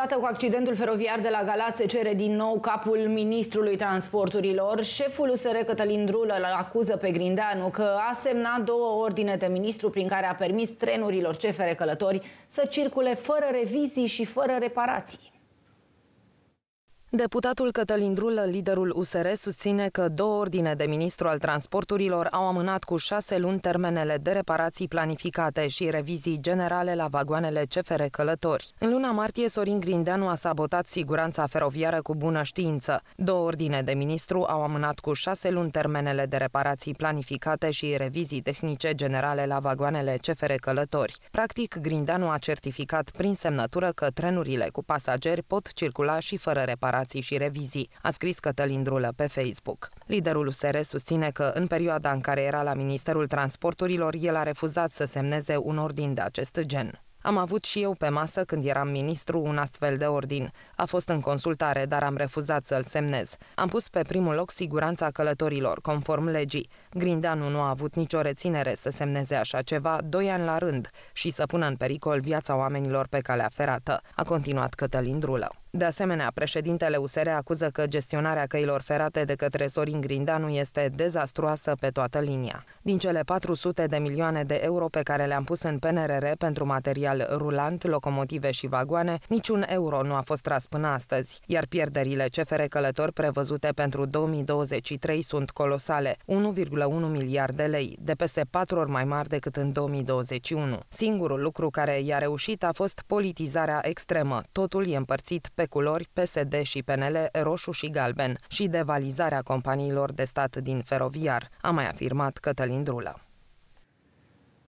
Dată cu accidentul feroviar de la Galați se cere din nou capul ministrului transporturilor. Șeful USR Cătălin Drulă îl acuză pe Grindeanu că a semnat două ordine de ministru prin care a permis trenurilor CFR Călători să circule fără revizii și fără reparații. Deputatul Cătălin Drulă, liderul USR, susține că două ordine de ministru al transporturilor au amânat cu șase luni termenele de reparații planificate și revizii generale la vagoanele CFR Călători. În luna martie, Sorin Grindeanu a sabotat siguranța feroviară cu bună știință. Două ordine de ministru au amânat cu șase luni termenele de reparații planificate și revizii tehnice generale la vagoanele CFR Călători. Practic, Grindeanu a certificat prin semnătură că trenurile cu pasageri pot circula și fără reparații reparații și revizii, a scris Cătălin Drulă pe Facebook. Liderul USR susține că în perioada în care era la Ministerul Transporturilor, el a refuzat să semneze un ordin de acest gen. Am avut și eu pe masă când eram ministru un astfel de ordin. A fost în consultare, dar am refuzat să-l semnez. Am pus pe primul loc siguranța călătorilor, conform legii. Grindeanu nu a avut nicio reținere să semneze așa ceva doi ani la rând și să pună în pericol viața oamenilor pe calea ferată, a continuat Cătălin Drulău. De asemenea, președintele USR acuză că gestionarea căilor ferate de către Sorin Grindanu este dezastruoasă pe toată linia. Din cele 400 de milioane de euro pe care le-am pus în PNRR pentru material rulant, locomotive și vagoane, niciun euro nu a fost tras până astăzi, iar pierderile CFR Călător prevăzute pentru 2023 sunt colosale, 1,1 miliarde lei, de peste 4 ori mai mari decât în 2021. Singurul lucru care i-a reușit a fost politizarea extremă. Totul e împărțit pe pe culori PSD și PNL roșu și galben și devalizarea companiilor de stat din feroviar, a mai afirmat Cătălin Drulă.